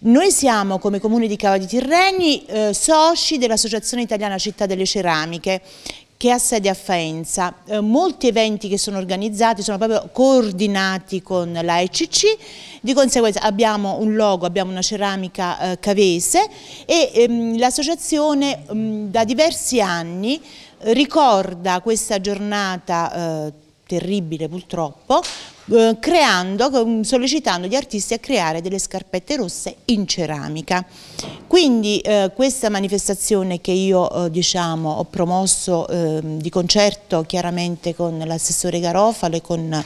Noi siamo, come Comune di Cava di Tirreni, eh, soci dell'Associazione Italiana Città delle Ceramiche, che ha sede a Faenza. Eh, molti eventi che sono organizzati sono proprio coordinati con la ECC, di conseguenza abbiamo un logo, abbiamo una ceramica eh, cavese e ehm, l'associazione da diversi anni ricorda questa giornata eh, terribile purtroppo, eh, creando, sollecitando gli artisti a creare delle scarpette rosse in ceramica. Quindi eh, questa manifestazione che io eh, diciamo, ho promosso ehm, di concerto chiaramente con l'assessore Garofalo e con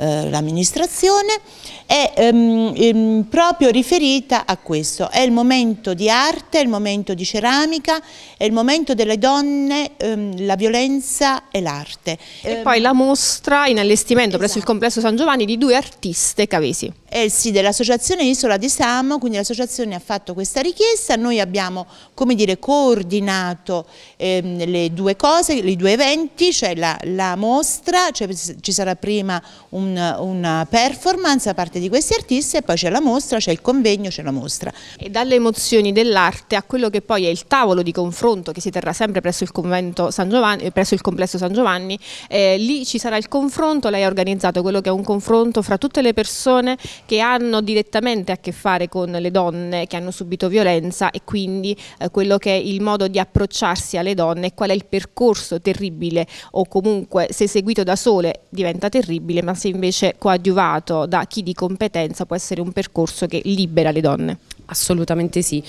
eh, l'amministrazione, è ehm, ehm, proprio riferita a questo. È il momento di arte, è il momento di ceramica, è il momento delle donne, ehm, la violenza e l'arte. E poi la mostra in allestimento esatto. presso il esatto. complesso San Giovanni di due artiste cavesi è eh sì dell'associazione Isola di Samo, quindi l'associazione ha fatto questa richiesta, noi abbiamo dire, coordinato ehm, le due cose, i due eventi, cioè la, la mostra, cioè ci sarà prima un, una performance a parte di questi artisti e poi c'è la mostra, c'è il convegno, c'è la mostra. E dalle emozioni dell'arte a quello che poi è il tavolo di confronto che si terrà sempre presso il, convento San Giovanni, eh, presso il complesso San Giovanni, eh, lì ci sarà il confronto, lei ha organizzato quello che è un confronto fra tutte le persone che hanno direttamente a che fare con le donne che hanno subito violenza e quindi eh, quello che è il modo di approcciarsi alle donne e qual è il percorso terribile o comunque se seguito da sole diventa terribile ma se invece coadiuvato da chi di competenza può essere un percorso che libera le donne. Assolutamente sì.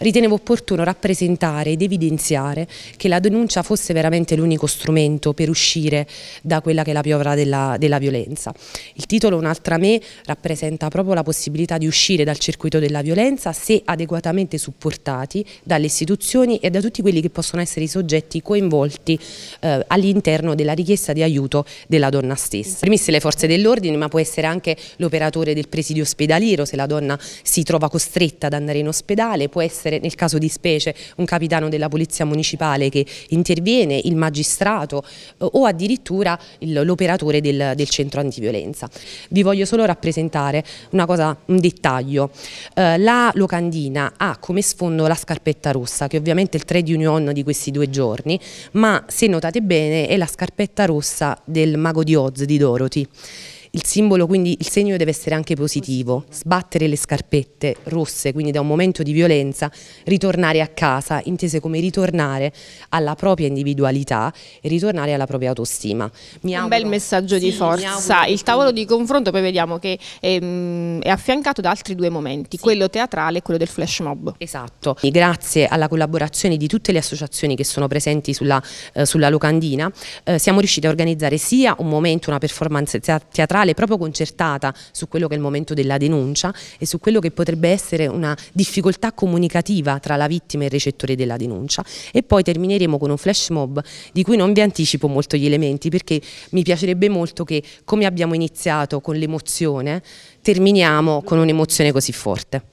Ritenevo opportuno rappresentare ed evidenziare che la denuncia fosse veramente l'unico strumento per uscire da quella che è la piovra della, della violenza. Il titolo Un'altra me rappresenta proprio la possibilità di uscire dal circuito della violenza se adeguatamente supportati dalle istituzioni e da tutti quelli che possono essere i soggetti coinvolti eh, all'interno della richiesta di aiuto della donna stessa. Primisse le forze dell'ordine ma può essere anche l'operatore del presidio ospedaliero se la donna si trova costretta costretta ad andare in ospedale, può essere nel caso di specie un capitano della polizia municipale che interviene, il magistrato eh, o addirittura l'operatore del, del, centro antiviolenza. Vi voglio solo rappresentare una cosa, un dettaglio. Eh, la locandina ha come sfondo la scarpetta rossa, che ovviamente è il trade union di questi due giorni, ma se notate bene è la scarpetta rossa del mago di Oz di Dorothy. Il simbolo, quindi il segno deve essere anche positivo, sbattere le scarpette rosse, quindi da un momento di violenza, ritornare a casa, intese come ritornare alla propria individualità e ritornare alla propria autostima. Mi un auguro, bel messaggio sì, di forza. Il tavolo di confronto poi vediamo che è, ehm, è affiancato da altri due momenti, sì. quello teatrale e quello del flash mob. Esatto. E grazie alla collaborazione di tutte le associazioni che sono presenti sulla, eh, sulla locandina, eh, siamo riusciti a organizzare sia un momento, una performance teatrale, orale proprio concertata su quello che è il momento della denuncia e su quello che potrebbe essere una difficoltà comunicativa tra la vittima e il recettore della denuncia e poi termineremo con un flash mob di cui non vi anticipo molto gli elementi perché mi piacerebbe molto che come abbiamo iniziato con l'emozione terminiamo con un'emozione così forte.